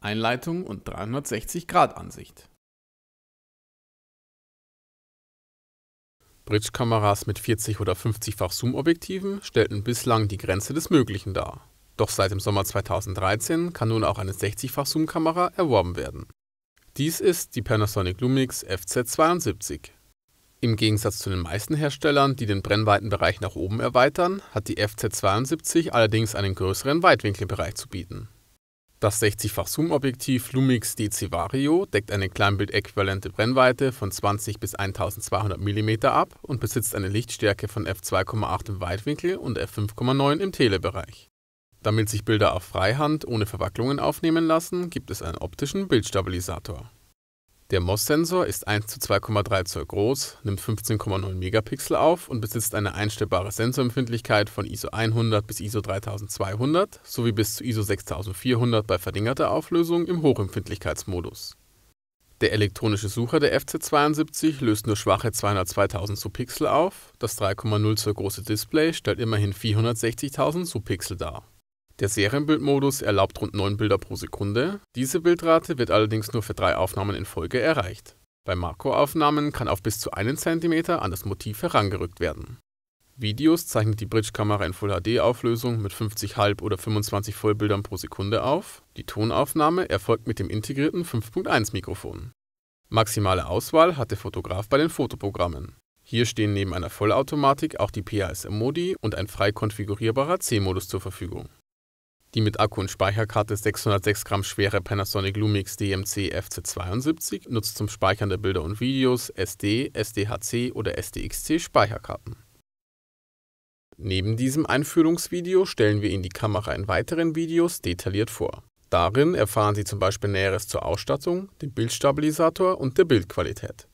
Einleitung und 360-Grad-Ansicht. Bridge-Kameras mit 40 oder 50-fach Zoom-Objektiven stellten bislang die Grenze des Möglichen dar. Doch seit dem Sommer 2013 kann nun auch eine 60-fach Zoom-Kamera erworben werden. Dies ist die Panasonic Lumix FZ72. Im Gegensatz zu den meisten Herstellern, die den Brennweitenbereich nach oben erweitern, hat die FZ72 allerdings einen größeren Weitwinkelbereich zu bieten das 60-fach Zoom-Objektiv Lumix DC Vario deckt eine Kleinbild-äquivalente Brennweite von 20 bis 1200 mm ab und besitzt eine Lichtstärke von f2,8 im Weitwinkel und f5,9 im Telebereich. Damit sich Bilder auf Freihand ohne Verwacklungen aufnehmen lassen, gibt es einen optischen Bildstabilisator der MOS-Sensor ist 1 zu 2,3 Zoll groß, nimmt 15,9 Megapixel auf und besitzt eine einstellbare Sensorempfindlichkeit von ISO 100 bis ISO 3200 sowie bis zu ISO 6400 bei verdingerter Auflösung im Hochempfindlichkeitsmodus. Der elektronische Sucher der fz 72 löst nur schwache 202.000 Subpixel auf, das 3,0 Zoll große Display stellt immerhin 460.000 Subpixel dar der Serienbildmodus erlaubt rund 9 Bilder pro Sekunde, diese Bildrate wird allerdings nur für drei Aufnahmen in Folge erreicht. Bei Makroaufnahmen kann auf bis zu 1 cm an das Motiv herangerückt werden. Videos zeichnet die Bridge-Kamera in Full HD-Auflösung mit 50 Halb- oder 25 Vollbildern pro Sekunde auf. Die Tonaufnahme erfolgt mit dem integrierten 5.1-Mikrofon. Maximale Auswahl hat der Fotograf bei den Fotoprogrammen. Hier stehen neben einer Vollautomatik auch die PASM-Modi und ein frei konfigurierbarer C-Modus zur Verfügung. Die mit Akku und Speicherkarte 606 Gramm schwere Panasonic Lumix DMC FC72 nutzt zum Speichern der Bilder und Videos SD, SDHC oder SDXC Speicherkarten. Neben diesem Einführungsvideo stellen wir Ihnen die Kamera in weiteren Videos detailliert vor. Darin erfahren Sie zum Beispiel Näheres zur Ausstattung, dem Bildstabilisator und der Bildqualität.